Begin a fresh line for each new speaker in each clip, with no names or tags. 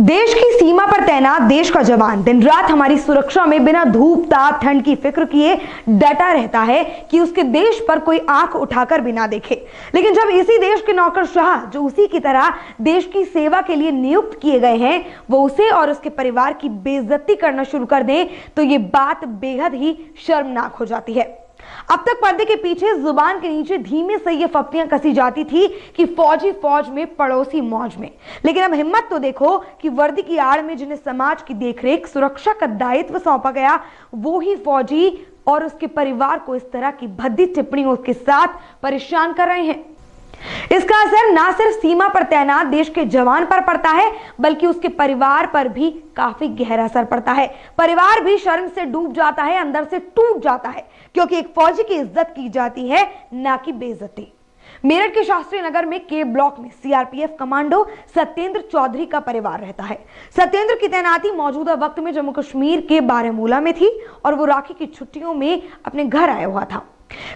देश की सीमा पर तैनात देश का जवान दिन रात हमारी सुरक्षा में बिना धूप ताप ठंड की फिक्र किए डटा रहता है कि उसके देश पर कोई आंख उठाकर भी ना देखे लेकिन जब इसी देश के नौकर शाह जो उसी की तरह देश की सेवा के लिए नियुक्त किए गए हैं वो उसे और उसके परिवार की बेइज्जती करना शुरू कर दें तो ये बात बेहद ही शर्मनाक हो जाती है अब तक पर्दे के पीछे जुबान के नीचे धीमे से ये फप्तियां कसी जाती थी कि फौजी फौज में पड़ोसी मौज में लेकिन अब हिम्मत तो देखो कि वर्दी की आड़ में जिन्हें समाज की देखरेख सुरक्षा का दायित्व सौंपा गया वो ही फौजी और उसके परिवार को इस तरह की भद्दी टिप्पणियों के साथ परेशान कर रहे हैं इसका असर न सिर्फ सीमा पर तैनात देश के जवान पर पड़ता है बल्कि उसके परिवार पर भी काफी गहरा असर पड़ता है परिवार भी शर्म से डूब जाता है अंदर से टूट जाता है क्योंकि एक फौजी की इज्जत की जाती है ना कि बेइज्जती मेरठ के शास्त्री नगर में के ब्लॉक में सीआरपीएफ कमांडो सत्येंद्र चौधरी का परिवार रहता है सत्येंद्र की तैनाती मौजूदा वक्त में जम्मू कश्मीर के बारामूला में थी और वो राखी की छुट्टियों में अपने घर आया हुआ था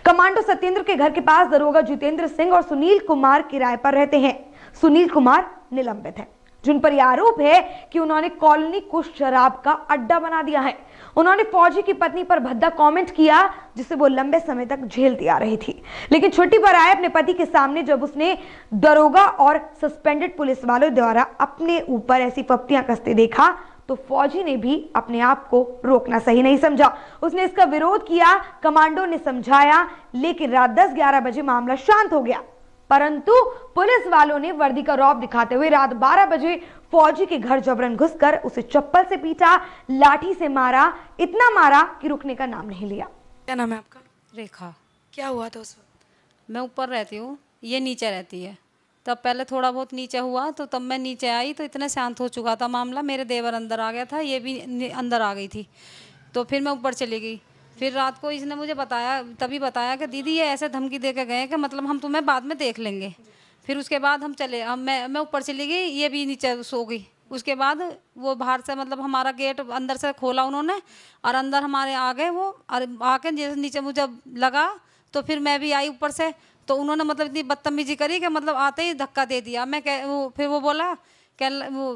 कमांडो सत्येंद्र के घर के पास दरोगा जितेंद्र सिंह और सुनील कुमार किराए पर रहते हैं सुनील कुमार निलंबित है जिन पर यह आरोप है कि उन्होंने कॉलोनी को शराब का अड्डा बना दिया है उन्होंने फौजी की पत्नी पर भद्दा कमेंट किया जिसे वो लंबे समय तक झेलती आ रही थी लेकिन छुट्टी पर आए अपने पति के सामने जब उसने दरोगा और सस्पेंडेड पुलिस वालों द्वारा अपने ऊपर ऐसी पप्तियां कसते देखा तो फौजी ने भी अपने आप को रोकना सही नहीं समझा उसने इसका विरोध किया कमांडो ने समझाया लेकिन रात दस ग्यारह बजे मामला शांत हो गया परंतु पुलिस वालों ने वर्दी का रौब दिखाते हुए रात 12 बजे फौजी के घर जबरन घुसकर उसे चप्पल से पीटा लाठी से मारा इतना मारा कि रुकने का नाम नहीं लिया क्या नाम है आपका
रेखा क्या हुआ था उस वक्त मैं ऊपर रहती हूँ ये नीचे रहती है तब पहले थोड़ा बहुत नीचे हुआ तो तब मैं नीचे आई तो इतना शांत हो चुका था मामला मेरे देवर अंदर आ गया था ये भी अंदर आ गई थी तो फिर मैं ऊपर चली गई फिर रात को इसने मुझे बताया तभी बताया कि दीदी ये ऐसे धमकी दे के गए कि मतलब हम तुम्हें बाद में देख लेंगे फिर उसके बाद हम चले हम मैं मैं ऊपर चली गई ये भी नीचे सो गई उसके बाद वो बाहर से मतलब हमारा गेट अंदर से खोला उन्होंने और अंदर हमारे आ गए वो और आके जैसे नीचे मुझे लगा तो फिर मैं भी आई ऊपर से तो उन्होंने मतलब इतनी बदतमीजी करी कि मतलब आते ही धक्का दे दिया मैं कह वो फिर वो बोला कह वो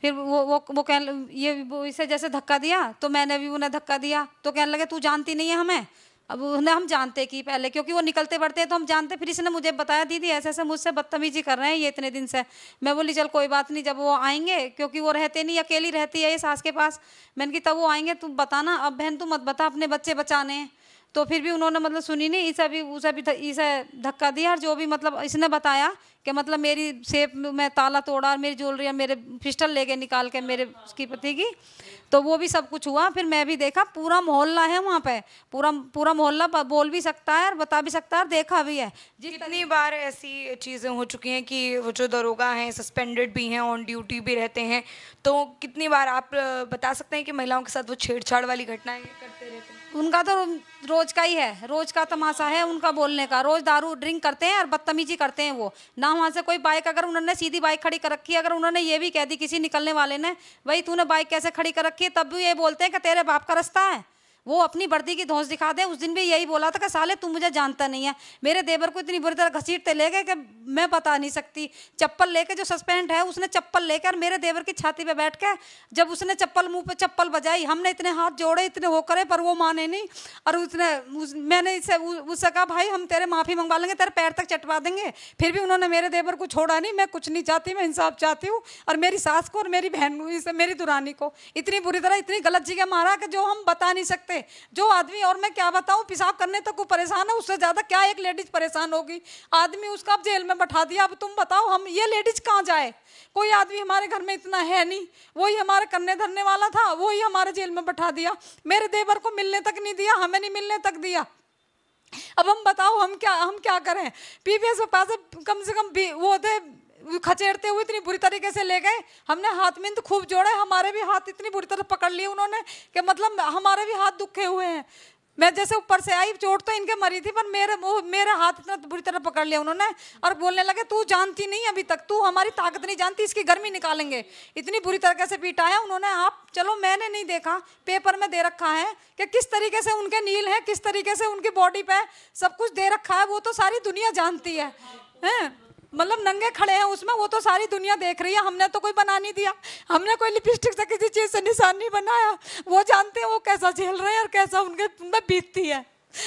फिर वो वो वो कह ये वो इसे जैसे धक्का दिया तो मैंने भी उन्हें धक्का दिया तो कहने लगे तू जानती नहीं है हमें अब उन्हें हम जानते कि पहले क्योंकि वो निकलते बढ़ते हैं तो हम जानते फिर इसने मुझे बताया दीदी ऐसे ऐसे मुझसे बदतमीजी कर रहे हैं ये इतने दिन से मैं बोली चल कोई बात नहीं जब वो आएंगे क्योंकि वो रहते नहीं अकेली रहती है ये सास के पास मैंने कि तब वो आएंगे तुम बताना अब बहन तू मत बता अपने बच्चे बचाने हैं तो फिर भी उन्होंने मतलब सुनी नहीं इसे भी उसे भी इसे धक्का दिया और जो भी मतलब इसने बताया कि मतलब मेरी सेफ मैं ताला तोड़ा और मेरी ज्वेलरी मेरे पिस्टल ले गए निकाल के मेरे उसकी पति की तो वो भी सब कुछ हुआ फिर मैं भी देखा पूरा मोहल्ला है वहाँ पे पूरा पूरा मोहल्ला बोल भी सकता है और बता
भी सकता है और देखा भी है जितनी बार ऐसी चीज़ें हो चुकी हैं कि वो जो दरोगा हैं सस्पेंडेड भी हैं ऑन ड्यूटी भी रहते हैं तो कितनी बार आप बता सकते हैं कि महिलाओं के साथ वो छेड़छाड़ वाली घटनाएँ करते रहते हैं उनका तो रोज का ही है रोज का तमाशा है
उनका बोलने का रोज दारू ड्रिंक करते हैं और बदतमीजी करते हैं वो ना वहाँ से कोई बाइक अगर उन्होंने सीधी बाइक खड़ी कर रखी है अगर उन्होंने ये भी कह दी किसी निकलने वाले ने भाई तूने बाइक कैसे खड़ी कर रखी है तब भी ये बोलते हैं कि तेरे बाप का रास्ता है वो अपनी वर्दी की धोस दिखा दे उस दिन भी यही बोला था कि साले तू मुझे जानता नहीं है मेरे देवर को इतनी बुरी तरह घसीटते ले गए कि मैं बता नहीं सकती चप्पल लेके जो सस्पेंड है उसने चप्पल लेकर मेरे देवर की छाती पे बैठ के जब उसने चप्पल मुंह पे चप्पल बजाई हमने इतने हाथ जोड़े इतने वो करे पर वो माने नहीं और उसने उस, मैंने इससे उससे कहा
भाई हम तेरे माफ़ी मंगवा लेंगे तेरे पैर तक चटवा देंगे फिर भी उन्होंने मेरे देवर को छोड़ा नहीं मैं कुछ नहीं चाहती मैं इंसाफ चाहती हूँ और मेरी सास को और मेरी बहन मेरी दुरानी को इतनी बुरी तरह इतनी गलत जगह मारा कि जो हम बता नहीं सकते से जो आदमी और मैं क्या बताऊँ पेशाब करने तक वो परेशान है उससे ज़्यादा क्या एक लेडीज परेशान होगी आदमी उसका अब जेल में बैठा दिया अब तुम बताओ हम ये लेडीज कहाँ जाए कोई आदमी हमारे घर में इतना है नहीं वही हमारे करने धरने वाला था वही हमारे जेल में बैठा दिया मेरे देवर को मिलने तक नहीं दिया हमें नहीं मिलने तक दिया अब हम बताओ हम क्या हम क्या करें पीपीएस में पास कम से कम वो थे खचेड़ते हुए इतनी बुरी तरीके से ले गए हमने हाथ में तो खूब जोड़े हमारे भी हाथ इतनी बुरी तरह पकड़ लिए उन्होंने कि मतलब हमारे भी हाथ दुखे हुए हैं मैं जैसे ऊपर से आई चोट तो इनके मरी थी पर मेरे मेरे हाथ इतना बुरी तरह पकड़ लिया उन्होंने और बोलने लगे तू जानती नहीं अभी तक तू हमारी ताकत नहीं जानती इसकी गर्मी निकालेंगे इतनी बुरी तरीके से पीटाया उन्होंने आप चलो मैंने नहीं देखा पेपर में दे रखा है कि किस तरीके से उनके नील है किस तरीके से उनकी बॉडी पे सब कुछ दे रखा है वो तो सारी दुनिया जानती है, है? मतलब नंगे खड़े हैं उसमें वो तो सारी दुनिया देख रही है हमने तो कोई बना नहीं दिया हमने कोई लिपस्टिक से किसी चीज़ से निशान नहीं बनाया वो जानते हैं वो कैसा झेल रहे हैं और कैसा उनके उनमें बीतती है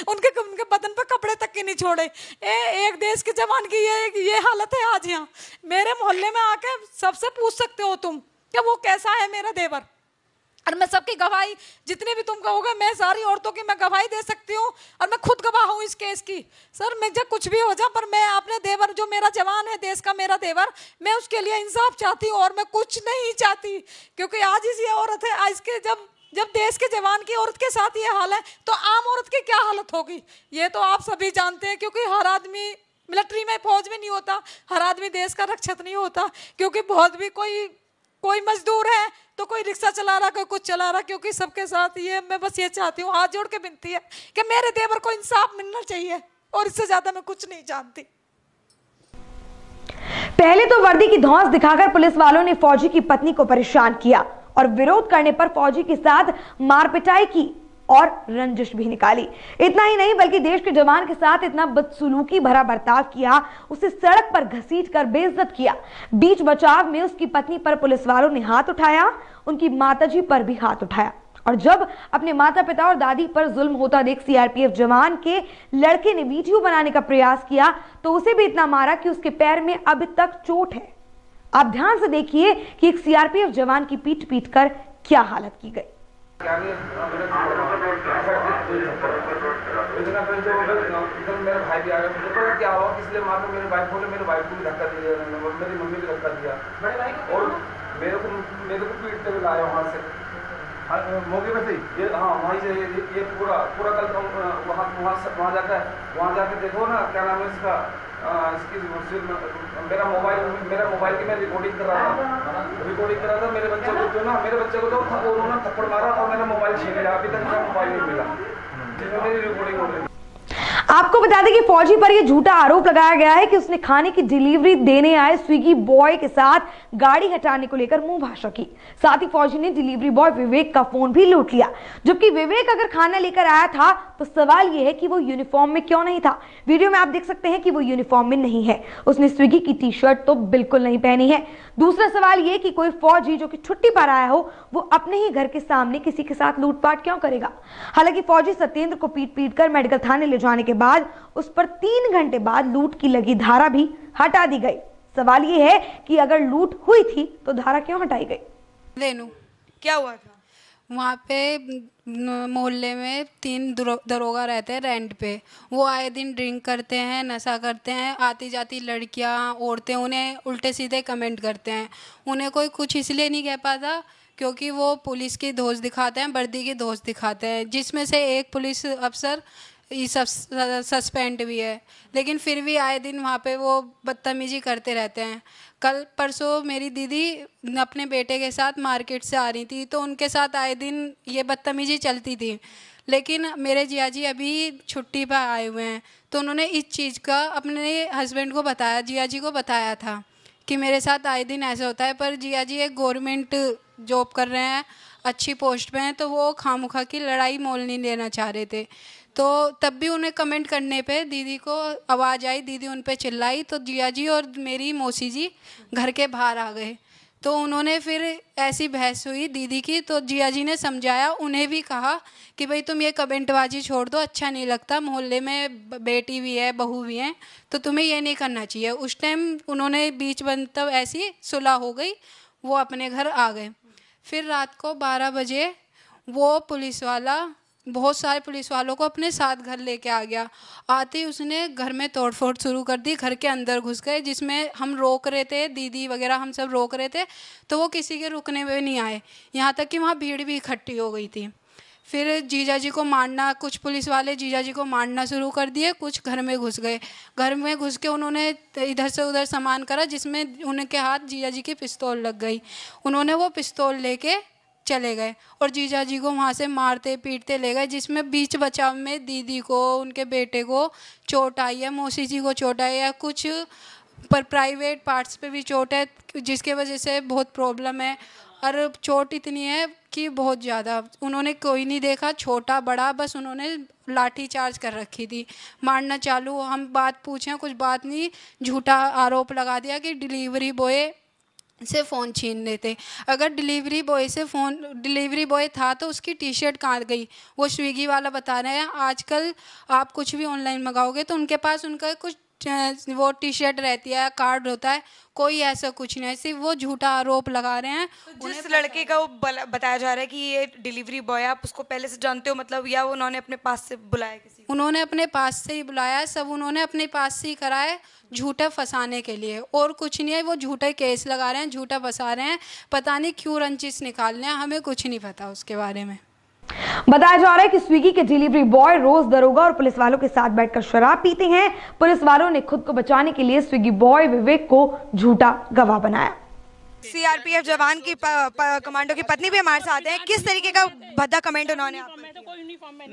उनके उनके बदन पर कपड़े तक के नहीं छोड़े ए, एक देश के जवान की ये ये हालत है आज यहाँ मेरे मोहल्ले में आके सबसे पूछ सकते हो तुम कि वो कैसा है मेरा देवर और मैं सबकी गवाही जितने भी तुम कहोगे मैं सारी औरतों की मैं गवाही दे सकती हूँ और मैं खुद गवाह हूँ इस केस की सर मैं जब कुछ भी हो जाए पर मैं अपने देवर जो मेरा जवान है देश का मेरा देवर मैं उसके लिए इंसाफ चाहती हूँ और मैं कुछ नहीं चाहती क्योंकि आज इस ये औरत है आज के जब जब देश के जवान की औरत के साथ ये हाल है तो आम औरत की क्या हालत होगी ये तो आप सभी जानते हैं क्योंकि हर आदमी मिलिट्री में फौज में नहीं होता हर आदमी देश का रक्षक नहीं होता क्योंकि बहुत भी कोई कोई मजदूर है तो कोई रिक्शा चला रहा कोई कुछ चला रहा क्योंकि सबके साथ ये मैं बस ये चाहती हूँ हाथ जोड़ के बिनती है कि मेरे देवर को इंसाफ मिलना चाहिए और इससे ज्यादा मैं कुछ नहीं जानती
पहले तो वर्दी की धौस दिखाकर पुलिस वालों ने फौजी की पत्नी को परेशान किया और विरोध करने पर फौजी के साथ मारपिटाई की और रंजिश भी निकाली इतना ही नहीं बल्कि देश के जवान के साथ इतना बदसुलूकी भरा बर्ताव किया उसे सड़क पर घसीट कर बेइज्जत किया बीच बचाव में उसकी पत्नी पर पुलिस वालों ने हाथ उठाया उनकी माताजी पर भी हाथ उठाया और जब अपने माता पिता और दादी पर जुल्म होता देख सीआरपीएफ जवान के लड़के ने वीडियो बनाने का प्रयास किया तो उसे भी इतना मारा कि उसके पैर में अब तक चोट है आप ध्यान से देखिए कि एक सीआरपीएफ जवान की पीट पीट कर क्या हालत की गई
लेकिन फिर तो जो
एकदम मेरा भाई भी आ गया मुझे पता क्या हुआ इसलिए मार मेरे वाइफ बोले मेरे वाइफ को भी धक्का दिया मेरी मम्मी को धक्का दिया और मेरे को मेरे को पीटते हुए लाया वहाँ से हाँ, मौके में से ये हाँ वहीं से ये पूरा पूरा कल तो, वहाँ वहाँ वहाँ जाता है वहाँ जाके देखो ना क्या नाम है इसका इसकी मेरा मोबाइल मेरा मोबाइल की मैं रिकॉर्डिंग कर रहा था रिकॉर्डिंग कर रहा था मेरे बच्चे को जो तो ना मेरे बच्चे को तो उन्होंने थप्पड़ मारा और मेरा मोबाइल छीन लिया अभी तक मेरा मोबाइल नहीं मिला जिसमें मेरी रिकॉर्डिंग हो रही
आपको बता दें कि फौजी पर यह झूठा आरोप लगाया गया है कि उसने खाने की डिलीवरी देने आए स्विगी बॉय के साथ गाड़ी हटाने को लेकर मुंह भाषा की साथ ही फौजी ने डिलीवरी बॉय विवेक का फोन भी लूट लिया जबकि विवेक अगर खाना लेकर आया था तो सवाल यह है कि वो यूनिफॉर्म में क्यों नहीं था वीडियो में आप देख सकते हैं कि वो यूनिफॉर्म में नहीं है उसने स्विगी की टी शर्ट तो बिल्कुल नहीं पहनी है दूसरा सवाल यह कि कोई फौजी जो कि छुट्टी पर आया हो वो अपने ही घर के सामने किसी के साथ लूटपाट क्यों करेगा हालांकि फौजी सत्येंद्र को पीट पीट कर मेडिकल थाने ले जाए पहुंचाने के बाद उस पर तीन घंटे बाद लूट की लगी धारा भी हटा दी गई सवाल ये है कि अगर लूट हुई थी तो धारा क्यों हटाई गई
रेनू क्या हुआ था वहाँ पे मोहल्ले में तीन दरोगा रहते हैं रेंट पे वो आए दिन ड्रिंक करते हैं नशा करते हैं आती जाती लड़कियाँ औरतें उन्हें उल्टे सीधे कमेंट करते हैं उन्हें कोई कुछ इसलिए नहीं कह पाता क्योंकि वो पुलिस की धोस दिखाते हैं वर्दी की धोस दिखाते हैं जिसमें से एक पुलिस अफसर ये सब सस्पेंड भी है लेकिन फिर भी आए दिन वहाँ पे वो बदतमीजी करते रहते हैं कल परसों मेरी दीदी अपने बेटे के साथ मार्केट से आ रही थी तो उनके साथ आए दिन ये बदतमीजी चलती थी लेकिन मेरे जिया जी अभी छुट्टी पर आए हुए हैं तो उन्होंने इस चीज़ का अपने हस्बैंड को बताया जिया जी को बताया था कि मेरे साथ आए दिन ऐसा होता है पर जिया जी एक गवर्नमेंट जॉब कर रहे हैं अच्छी पोस्ट में हैं तो वो खामुखा की लड़ाई मोल नहीं लेना चाह रहे थे तो तब भी उन्हें कमेंट करने पे दीदी को आवाज़ आई दीदी उन पर चिल्लाई तो जिया जी और मेरी मौसी जी घर के बाहर आ गए तो उन्होंने फिर ऐसी बहस हुई दीदी की तो जिया जी ने समझाया उन्हें भी कहा कि भाई तुम ये कमेंटबाजी छोड़ दो अच्छा नहीं लगता मोहल्ले में बेटी भी है बहू भी हैं तो तुम्हें ये नहीं करना चाहिए उस टाइम उन्होंने बीच तब मतलब ऐसी सुलह हो गई वो अपने घर आ गए फिर रात को बारह बजे वो पुलिस वाला बहुत सारे पुलिस वालों को अपने साथ घर लेके आ गया आते ही उसने घर में तोड़फोड़ शुरू कर दी घर के अंदर घुस गए जिसमें हम रोक रहे थे दीदी वगैरह हम सब रोक रहे थे तो वो किसी के रुकने में नहीं आए यहाँ तक कि वहाँ भीड़ भी इकट्ठी हो गई थी फिर जीजा जी को मारना कुछ पुलिस वाले जीजा जी को मारना शुरू कर दिए कुछ घर में घुस गए घर में घुस के उन्होंने इधर से उधर सामान करा जिसमें उनके हाथ जीजा जी की पिस्तौल लग गई उन्होंने वो पिस्तौल लेके चले गए और जीजा जी को वहाँ से मारते पीटते ले गए जिसमें बीच बचाव में दीदी को उनके बेटे को चोट आई है मौसी जी को चोट आई है कुछ पर प्राइवेट पार्ट्स पे भी चोट है जिसके वजह से बहुत प्रॉब्लम है और चोट इतनी है कि बहुत ज़्यादा उन्होंने कोई नहीं देखा छोटा बड़ा बस उन्होंने लाठी चार्ज कर रखी थी मारना चालू हम बात पूछें कुछ बात नहीं झूठा आरोप लगा दिया कि डिलीवरी बॉय से फ़ोन छीन लेते अगर डिलीवरी बॉय से फ़ोन डिलीवरी बॉय था तो उसकी टी शर्ट काट गई वो स्विगी वाला बता रहे हैं आजकल आप कुछ भी ऑनलाइन मंगाओगे तो उनके पास उनका कुछ वो टी शर्ट रहती है कार्ड होता है कोई ऐसा कुछ नहीं सिर्फ वो झूठा आरोप लगा रहे हैं तो
जिस लड़के का वो बताया जा रहा है कि ये डिलीवरी बॉय आप उसको पहले से जानते हो मतलब या उन्होंने अपने पास से बुलाया किसी
उन्होंने अपने पास से ही बुलाया सब उन्होंने अपने पास से ही कराया झूठा फंसाने के लिए और कुछ नहीं है वो झूठे केस लगा रहे हैं झूठा फंसा रहे हैं पता नहीं क्यों रंजिश निकाल रहे हैं हमें कुछ नहीं पता उसके बारे में
बताया जा रहा है कि स्विगी के डिलीवरी बॉय रोज दरोगा और पुलिस वालों के साथ बैठकर शराब पीते हैं पुलिस वालों ने खुद को बचाने के लिए स्विगी बॉय विवेक को झूठा गवाह बनाया सीआरपीएफ जवान की प, प, कमांडो की पत्नी भी हमारे साथ है किस तरीके का भद्दा कमेंट उन्होंने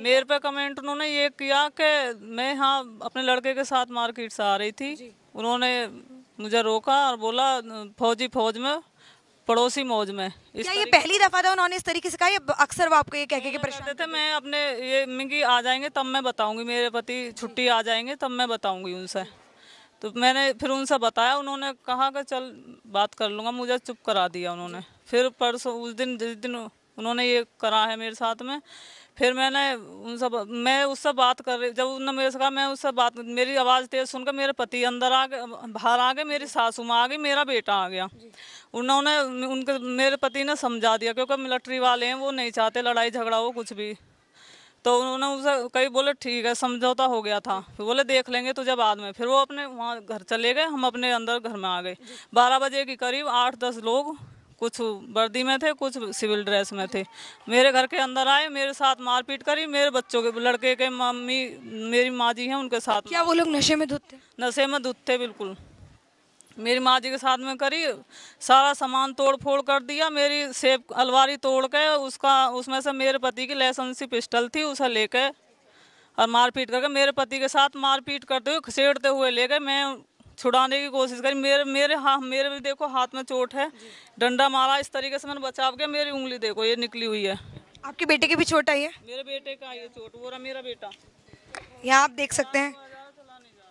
मेरे पे कमेंट उन्होंने ये किया कि मैं यहाँ अपने लड़के के साथ मार्केट से सा आ रही थी उन्होंने मुझे रोका और बोला फौजी फौज में पड़ोसी मौज में क्या ये पहली दफा था उन्होंने इस तरीके से कहा अक्सर वो आपको ये कह के परेशान थे मैं अपने ये मिंगी आ जाएंगे तब मैं बताऊंगी मेरे पति छुट्टी आ जाएंगे तब मैं बताऊंगी उनसे तो मैंने फिर उनसे बताया उन्होंने कहा कि चल बात कर लूंगा मुझे चुप करा दिया उन्होंने फिर परसों उस दिन जिस दिन उन्होंने ये करा है मेरे साथ में फिर मैंने उनसे मैं उससे बात कर रही जब उनने मेरे से कहा मैं उससे बात मेरी आवाज़ तेज़ सुनकर मेरे पति अंदर आ गए बाहर आ गए मेरी सासू माँ आ गई मेरा बेटा आ गया उन्होंने उनके मेरे पति ने समझा दिया क्योंकि मिलिट्री वाले हैं वो नहीं चाहते लड़ाई झगड़ा हो कुछ भी तो उन्होंने उसे कई बोले ठीक है समझौता हो गया था फिर बोले देख लेंगे तुझे बाद में फिर वो अपने वहाँ घर चले गए हम अपने अंदर घर में आ गए बारह बजे के करीब आठ दस लोग कुछ वर्दी में थे कुछ सिविल ड्रेस में थे मेरे घर के अंदर आए मेरे साथ मारपीट करी मेरे बच्चों के लड़के के मम्मी मेरी माँ जी हैं उनके साथ क्या वो लोग नशे में धुत थे नशे में धुत थे बिल्कुल मेरी माँ जी के साथ में करी सारा सामान तोड़ फोड़ कर दिया मेरी सेब अलवारी तोड़ के उसका उसमें से मेरे पति की लाइसेंसी पिस्टल थी उसे लेके और मारपीट करके मेरे पति के साथ मारपीट करते हुए खसेड़ते हुए ले गए मैं छुड़ाने की कोशिश करी मेरे मेरे हाँ मेरे भी देखो हाथ में चोट है डंडा मारा इस तरीके से मैंने बचाव के मेरी उंगली देखो ये निकली हुई है
आपके बेटे की भी चोट आई है
मेरे बेटे का आई है चोट वो रहा मेरा बेटा
यहाँ आप देख सकते हैं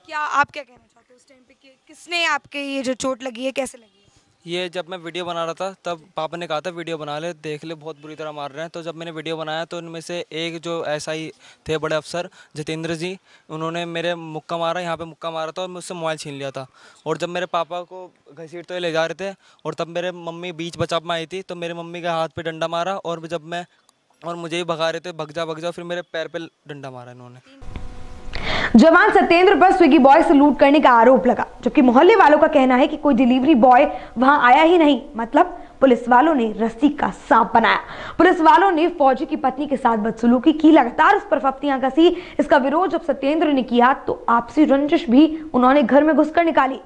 क्या आप क्या कहना चाहते हो उस टाइम पे किसने आपके ये जो चोट लगी है कैसे लगी ये
जब मैं वीडियो बना रहा था तब पापा ने कहा था वीडियो बना ले देख ले बहुत बुरी तरह मार रहे हैं तो जब मैंने वीडियो बनाया तो उनमें से एक जो ऐसा ही थे बड़े अफसर जितेंद्र जी उन्होंने मेरे मुक्का मारा यहाँ पे मुक्का मारा था और मैं उससे मोबाइल छीन लिया था और जब मेरे पापा को घसीटते हुए ले जा रहे थे और तब मेरे मम्मी बीच बचाव में आई थी तो मेरे मम्मी के हाथ पर डंडा मारा और जब मैं और मुझे ही
भगा रहे थे भग जा भग जा फिर मेरे पैर पर डंडा मारा इन्होंने
जवान सत्येंद्र पर स्विगी बॉय से लूट करने का आरोप लगा जबकि मोहल्ले वालों का कहना है कि कोई डिलीवरी बॉय वहां आया ही नहीं मतलब पुलिस वालों ने रस्सी का सांप बनाया पुलिस वालों ने फौजी की पत्नी के साथ बदसलूकी की लगातार उस पर फप्तियां कसी इसका विरोध जब सत्येंद्र ने किया तो आपसी रंजिश भी उन्होंने घर में घुसकर निकाली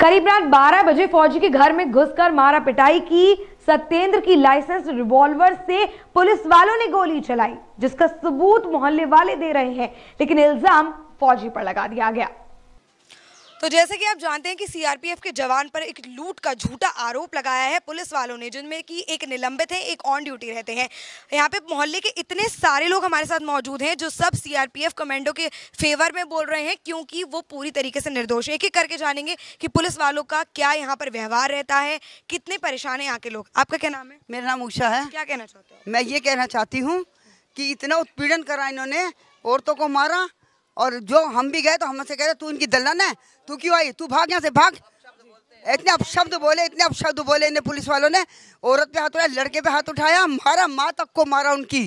करीब रात 12 बजे फौजी के घर में घुसकर मारा पिटाई की सत्येंद्र की लाइसेंस रिवॉल्वर से पुलिस वालों ने गोली चलाई जिसका सबूत मोहल्ले वाले दे रहे हैं लेकिन इल्जाम फौजी पर लगा दिया गया तो जैसे कि आप जानते हैं कि सीआरपीएफ के जवान पर एक लूट का झूठा आरोप लगाया है पुलिस वालों ने जिनमें कि एक निलंबित है एक ऑन ड्यूटी रहते हैं यहाँ पे मोहल्ले के इतने सारे लोग हमारे साथ मौजूद हैं जो सब सीआरपीएफ कमांडो के फेवर में बोल रहे हैं क्योंकि वो पूरी तरीके से निर्दोष एक एक करके जानेंगे कि पुलिस वालों का क्या यहाँ पर व्यवहार रहता है कितने परेशान है यहाँ के लोग आपका क्या नाम है मेरा नाम उषा है क्या कहना चाहते हैं मैं ये कहना चाहती हूँ
कि इतना उत्पीड़न करा इन्होंने औरतों को मारा और जो हम भी गए तो हमसे कह रहे तू इनकी दलना है तू क्यों आई तू भाग यहाँ से भाग इतने अपशब्द बोले इतने अपशब्द बोले इन्हें पुलिस वालों ने औरत पे हाथ उठाया लड़के पे हाथ उठाया मारा माँ तक को मारा उनकी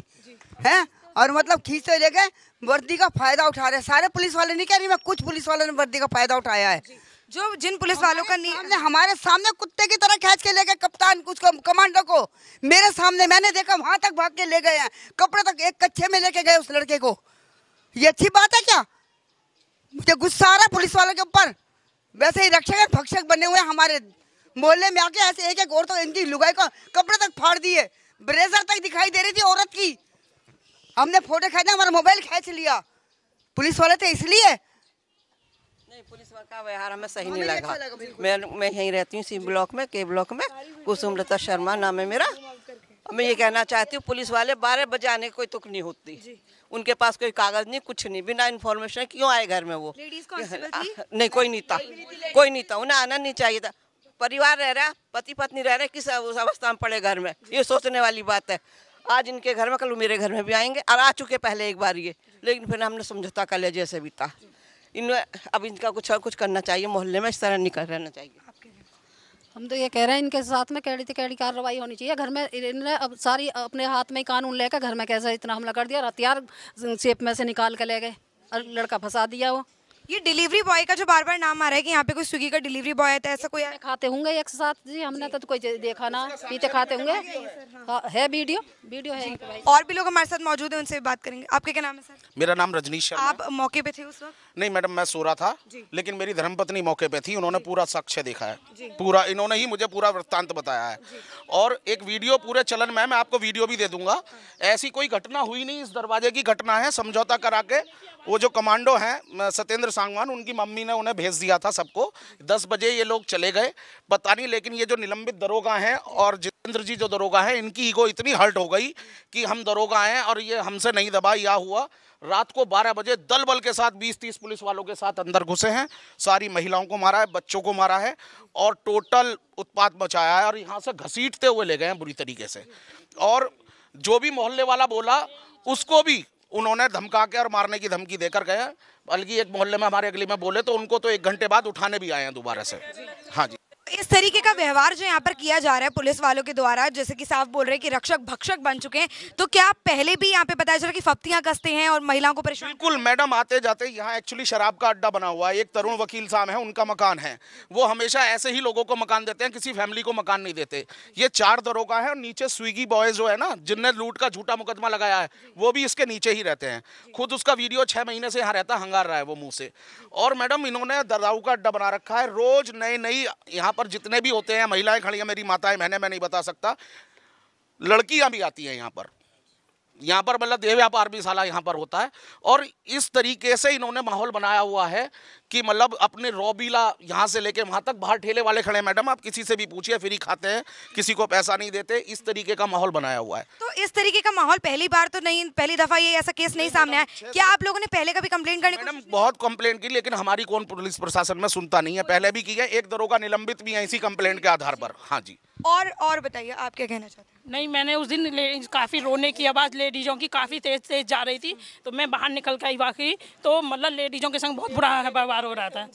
है और मतलब खींचते तो ले गए वर्दी का फायदा उठा रहे सारे पुलिस वाले नहीं कह रही मैं कुछ पुलिस वालों ने वर्दी का फायदा उठाया है जो जिन पुलिस वालों का नहीं सामने, हमारे सामने कुत्ते की तरह खींच के ले गए कप्तान कुछ कमांडर को मेरे सामने मैंने देखा वहां तक भाग के ले गए हैं कपड़े तक एक कच्चे में लेके गए उस लड़के को ये अच्छी बात है क्या मुझे गुस्सा आ रहा है पुलिस वालों के ऊपर वैसे ही रक्षक भक्षक बने हुए हमारे मोहल्ले में आके ऐसे एक एक औरतों इनकी लुगाई को कपड़े तक फाड़ दिए ब्रेजर तक दिखाई दे रही थी औरत की हमने फोटो खींचा हमारा मोबाइल खींच लिया पुलिस वाले थे इसलिए नहीं
पुलिस वाले का व्यवहार हमें सही नहीं लगा, अच्छा मैं मैं यहीं रहती हूँ इसी ब्लॉक में के ब्लॉक में कुसुम लता शर्मा नाम है मेरा मैं ये कहना चाहती हूँ पुलिस वाले बारह बजे आने की कोई तुक नहीं होती उनके पास कोई कागज नहीं कुछ नहीं बिना इन्फॉर्मेशन क्यों आए घर में वो
नहीं
कोई नहीं था कोई नहीं था उन्हें आना नहीं चाहिए था परिवार रह रहा पति पत्नी रह रहे किस अवस्था में पड़े घर में ये सोचने वाली बात है आज इनके घर में कल मेरे घर में भी आएंगे और आ चुके पहले एक बार ये लेकिन फिर हमने समझौता कर लिया जैसे भी था इन अब इनका कुछ और कुछ करना चाहिए मोहल्ले में इस तरह नहीं कर रहना चाहिए
हम तो ये कह रहे हैं इनके
साथ में कैडी कैडी कार्रवाई होनी चाहिए घर में इन्होंने अब सारी अपने हाथ में कानून लेकर घर में कैसे इतना हमला कर दिया हथियार सेप में से निकाल के ले गए और लड़का फंसा दिया वो ये डिलीवरी बॉय का जो बार बार नाम आ रहा है कि यहाँ पे कोई स्विगी का डिलीवरी बॉय है तो ऐसा कोई खाते होंगे एक साथ जी हमने तो, तो
कोई देखा ना पीते खाते होंगे तो हाँ, है वीडियो वीडियो है और भी लोग हमारे साथ मौजूद है उनसे भी बात करेंगे आपके क्या नाम है सर
मेरा नाम रजनीश
आप मौके पे थे उस वक्त
नहीं मैडम मैं सो रहा था लेकिन मेरी धर्मपत्नी मौके पे थी उन्होंने पूरा साक्ष्य देखा है पूरा इन्होंने ही मुझे पूरा वृत्तांत बताया है और एक वीडियो पूरे चलन में मैं आपको वीडियो भी दे दूंगा ऐसी कोई घटना हुई नहीं इस दरवाजे की घटना है समझौता करा के वो जो कमांडो हैं सत्येंद्र सांगवान उनकी मम्मी ने उन्हें भेज दिया था सबको दस बजे ये लोग चले गए पता नहीं लेकिन ये जो निलंबित दरोगा हैं और जितेंद्र जी जो दरोगा हैं इनकी ईगो इतनी हर्ट हो गई कि हम दरोगा हैं और ये हमसे नहीं दबा या हुआ रात को 12 बजे दल बल के साथ 20-30 पुलिस वालों के साथ अंदर घुसे हैं सारी महिलाओं को मारा है बच्चों को मारा है और टोटल उत्पात मचाया है और यहाँ से घसीटते हुए ले गए हैं बुरी तरीके से और जो भी मोहल्ले वाला बोला उसको भी उन्होंने धमका के और मारने की धमकी देकर गए बल्कि एक मोहल्ले में हमारे अगली में बोले तो उनको तो एक घंटे बाद उठाने भी आए हैं दोबारा से हाँ जी
तरीके का व्यवहार जो यहाँ पर किया जा रहा है पुलिस वालों के द्वारा जैसे कि साफ बोल रहे हैं कि रक्षक भक्षक बन चुके हैं तो क्या पहले भी यहाँ
पे बताया जा रहा है कि फप्तियाँ कसते हैं और महिलाओं को परेशान बिल्कुल मैडम आते जाते यहाँ एक्चुअली शराब का अड्डा बना हुआ है एक तरुण वकील साहब है उनका मकान है वो हमेशा ऐसे ही लोगों को मकान देते हैं किसी फैमिली को मकान नहीं देते ये चार दरों का है और नीचे स्विगी बॉय जो है ना जिनने लूट का झूठा मुकदमा लगाया है वो भी इसके नीचे ही रहते हैं खुद उसका वीडियो छः महीने से यहाँ रहता हंगार रहा है वो मुँह से और मैडम इन्होंने दराऊ का अड्डा बना रखा है रोज नई नई यहाँ पर जितने भी होते हैं महिलाएं खड़ी हैं मेरी माताएं मैंने मैं नहीं बता सकता लड़कियां भी आती हैं यहाँ पर यहाँ पर मतलब देह व्यापार भी साला यहाँ पर होता है और इस तरीके से इन्होंने माहौल बनाया हुआ है कि मतलब अपने रोबीला यहाँ से लेके वहाँ तक बाहर ठेले वाले खड़े मैडम आप किसी से भी पूछिए फ्री खाते हैं किसी को पैसा नहीं देते इस तरीके का माहौल बनाया हुआ है
तो इस तरीके का माहौल पहली बार तो नहीं पहली दफा ये ऐसा केस नहीं सामने आया क्या आप लोगों ने पहले कभी कंप्लेन करने मैडम
बहुत कंप्लेन की लेकिन हमारी कौन पुलिस प्रशासन में सुनता नहीं है पहले भी की है एक दरोगा निलंबित भी है इसी कंप्लेन के आधार पर हाँ जी
और और बताइए आप क्या कहना चाहते हैं नहीं मैंने उस दिन काफ़ी रोने की आवाज़ लेडीजों की काफ़ी तेज तेज जा रही थी तो मैं बाहर निकल के आई बाकी तो मतलब लेडीजों के संग बहुत बुरा है बुखार हो रहा था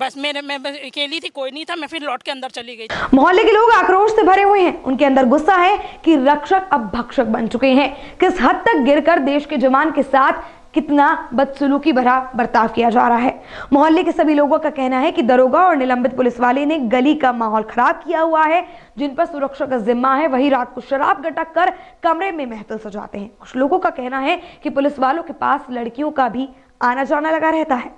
बस मेरे मैं अकेली थी कोई नहीं था मैं फिर लौट के अंदर चली गई मोहल्ले के लोग
आक्रोश से भरे हुए हैं उनके अंदर गुस्सा है कि रक्षक अब भक्षक बन चुके हैं किस हद तक गिरकर देश के जवान के साथ कितना बदसलूकी भरा बर्ताव किया जा रहा है मोहल्ले के सभी लोगों का कहना है कि दरोगा और निलंबित पुलिस वाले ने गली का माहौल खराब किया हुआ है जिन पर सुरक्षा का जिम्मा है वही रात को शराब गटक कर कमरे में महफिल सजाते हैं कुछ लोगों का कहना है कि पुलिस वालों के पास लड़कियों का भी आना जाना लगा रहता है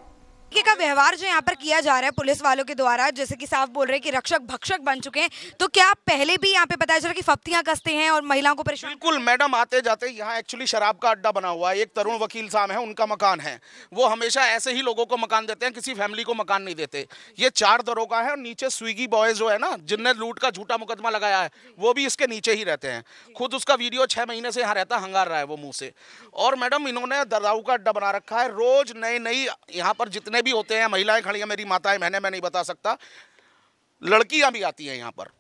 का व्यवहार जो यहाँ पर किया जा रहा है पुलिस वालों के द्वारा जैसे कि साफ बोल रहे हैं कि रक्षक भक्षक बन चुके हैं
तो क्या पहले भी यहाँ पे रहा है कि फप्तियां कसते हैं और महिलाओं को परेशान बिल्कुल मैडम आते जाते यहाँ एक्चुअली शराब का अड्डा बना हुआ है एक तरुण वकील साहब है उनका मकान है वो हमेशा ऐसे ही लोगों को मकान देते हैं किसी फैमिली को मकान नहीं देते ये चार दरोगा है और नीचे स्विगी बॉय जो है ना जिनने लूट का झूठा मुकदमा लगाया है वो भी इसके नीचे ही रहते हैं खुद उसका वीडियो छह महीने से यहाँ रहता हंगार रहा है वो मुंह से और मैडम इन्होंने दरदाऊ का अड्डा बना रखा है रोज नई नई यहाँ पर जितने जितने भी होते हैं महिलाएं खड़ी हैं मेरी माताएं मैंने मैं नहीं बता सकता लड़कियां भी आती हैं यहाँ पर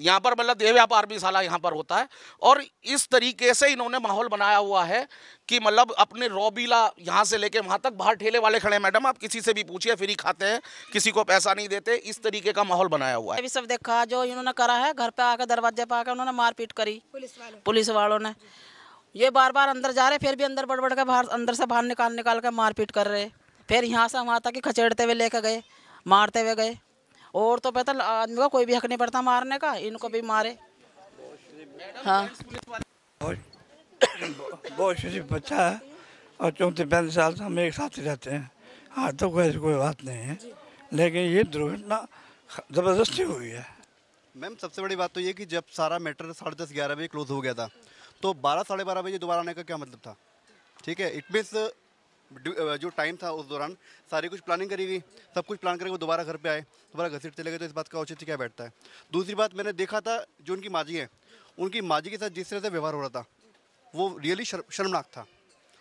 यहाँ पर मतलब देह व्यापार भी साला यहाँ पर होता है और इस तरीके से इन्होंने माहौल बनाया हुआ है कि मतलब अपने रोबीला यहाँ से लेके वहाँ तक बाहर ठेले वाले खड़े हैं मैडम आप किसी से भी पूछिए फ्री खाते हैं किसी को पैसा नहीं देते इस तरीके का माहौल बनाया हुआ है अभी
सब देखा जो इन्होंने करा है घर पर आकर दरवाजे पर आकर उन्होंने मारपीट करी पुलिस वालों ने ये बार बार अंदर जा रहे फिर भी अंदर बढ़ बढ़ के बाहर अंदर से बाहर निकाल निकाल के मारपीट कर रहे हैं फिर यहाँ से वहाँ तक खचेड़ते हुए लेकर गए मारते हुए गए और तो पता आदमी का कोई भी हक नहीं पड़ता मारने का इनको भी मारे हाँ बहुत शरीफ बच्चा है और चौथे पैंतीस साल से हम एक साथ ही रहते हैं हाँ तो
कोई कोई बात नहीं है लेकिन ये दुर्घटना ज़बरदस्ती हुई है मैम सबसे बड़ी बात तो ये कि जब सारा मैटर साढ़े दस ग्यारह बजे क्लोज हो गया था तो बारह साढ़े बारह बजे दोबारा आने का क्या मतलब था ठीक है इट मीन्स जो टाइम था उस दौरान सारी कुछ प्लानिंग करी गई सब कुछ प्लान करके वो दोबारा घर पे आए दोबारा घसीट चले गए तो इस बात का औचित्य क्या बैठता है दूसरी बात मैंने देखा था जो उनकी माजी है उनकी माजी के साथ जिस तरह से व्यवहार हो रहा था वो रियली शर्मनाक था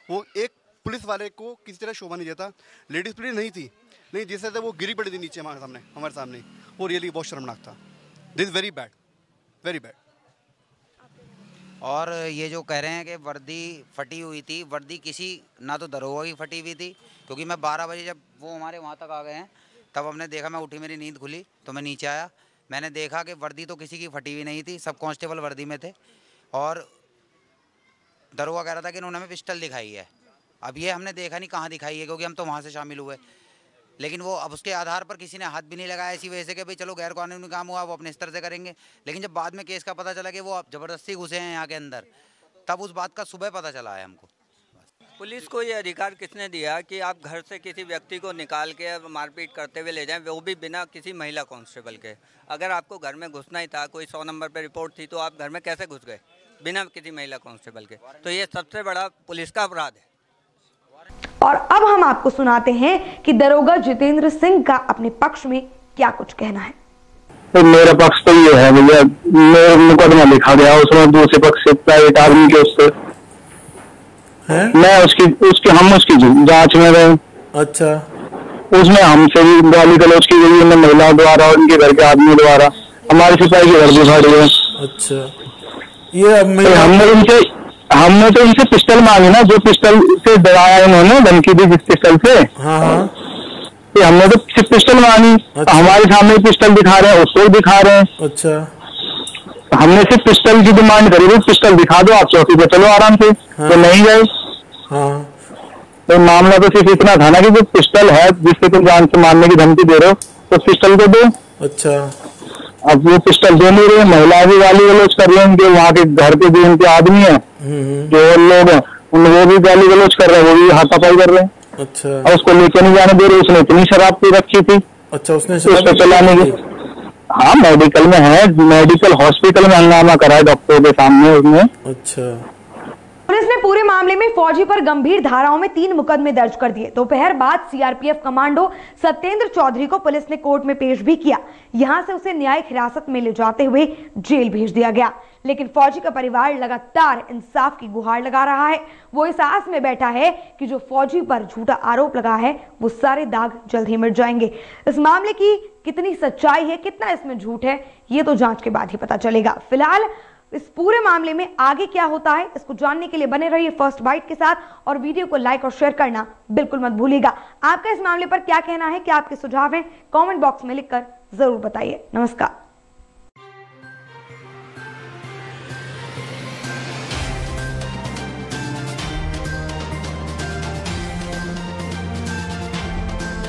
वो एक पुलिस वाले को किसी तरह शोभा नहीं देता लेडीज़ पुलिस नहीं थी नहीं जिस तरह से वो गिरी पड़ी थी नीचे हमारे सामने हमारे सामने वो रियली बहुत शर्मनाक था this very bad very bad और ये जो कह रहे हैं कि वर्दी
फटी हुई थी वर्दी किसी ना तो दरोगा की फटी हुई थी क्योंकि मैं बारह बजे जब वो हमारे वहाँ तक आ गए हैं तब हमने देखा मैं उठी मेरी नींद खुली तो मैं नीचे आया मैंने देखा कि वर्दी तो किसी की फटी हुई नहीं थी सब कॉन्स्टेबल वर्दी में थे और दरोगा कह रहा था कि उन्होंने हमें पिस्टल दिखाई है अब ये हमने देखा नहीं कहाँ दिखाई है क्योंकि हम तो वहाँ से शामिल हुए लेकिन वो अब उसके आधार पर किसी ने हाथ भी नहीं लगाया इसी वजह से कि भाई चलो गैर कानूनी काम हुआ वो अपने स्तर से करेंगे लेकिन जब बाद में केस का पता चला कि वो ज़बरदस्ती घुसे हैं यहाँ के अंदर तब उस बात का सुबह पता चला है हमको
पुलिस को ये अधिकार किसने दिया कि आप घर से किसी व्यक्ति को निकाल के मारपीट करते हुए ले जाएं वो भी बिना किसी महिला कांस्टेबल के अगर आपको घर में घुसना ही था कोई सौ नंबर पर रिपोर्ट थी तो आप घर में कैसे घुस गए बिना किसी महिला कांस्टेबल के तो ये सबसे
बड़ा पुलिस का अपराध है
और अब हम आपको सुनाते हैं कि दरोगा जितेंद्र सिंह का अपने पक्ष में क्या कुछ कहना है
तो मेरा पक्ष तो ये है भैया मेरे मुकदमा लिखा गया उसमें दूसरे पक्ष से प्राइवेट आदमी के उससे मैं उसकी उसके हम उसकी जांच में रहे अच्छा उसमें हमसे भी गाली गलौज की गई है महिलाओं द्वारा और उनके घर के आदमी द्वारा हमारे सिपाही के घर भी फाड़ गए अच्छा ये अब मेरे हमने उनसे हमने तो इनसे पिस्टल मांगी ना जो पिस्टल से डराया इन्होंने धमकी दी जिस पिस्टल से हाँ, हाँ तो हमने तो सिर्फ पिस्टल मांगी अच्छा। हमारे सामने पिस्टल दिखा रहे हैं उसको दिखा रहे हैं अच्छा हमने सिर्फ पिस्टल की डिमांड करी थी पिस्टल दिखा दो आप चौकी पे चलो आराम से हाँ। तो नहीं गए हाँ। तो मामला तो सिर्फ इतना था ना कि जो पिस्टल है जिससे तुम जान से मारने की धमकी दे रहे हो तो पिस्टल को दो अच्छा अब वो पिस्टल दे नहीं रहे महिला भी गाली गलोच कर रहे उनके वहाँ के घर के जो उनके आदमी है जो लोग है उन वो भी गाली गलोच कर रहे हैं वो भी हाथापाई कर रहे हैं अच्छा और उसको लेके नहीं जाने दे रहे उसने इतनी शराब पी रखी थी अच्छा उसने तो उसको चलाने की हाँ मेडिकल में है मेडिकल हॉस्पिटल में हंगामा करा है डॉक्टर के सामने उसने अच्छा
पुलिस ने पूरे मामले में फौजी पर गंभीर धाराओं में तीन मुकदमे दर्ज कर दिए दोपहर तो बाद सीआरपीएफ कमांडो सत्येंद्र चौधरी को पुलिस ने कोर्ट में पेश भी किया यहां से उसे न्यायिक हिरासत में ले जाते हुए जेल भेज दिया गया लेकिन फौजी का परिवार लगातार इंसाफ की गुहार लगा रहा है वो इस आस में बैठा है कि जो फौजी पर झूठा आरोप लगा है वो सारे दाग जल्द ही मिट जाएंगे इस मामले की कितनी सच्चाई है कितना इसमें झूठ है ये तो जांच के बाद ही पता चलेगा फिलहाल इस पूरे मामले में आगे क्या होता है इसको जानने के लिए बने रहिए फर्स्ट बाइट के साथ और वीडियो को लाइक और शेयर करना बिल्कुल मत भूलिएगा आपका इस मामले पर क्या कहना है क्या आपके सुझाव हैं कमेंट बॉक्स में लिखकर जरूर बताइए नमस्कार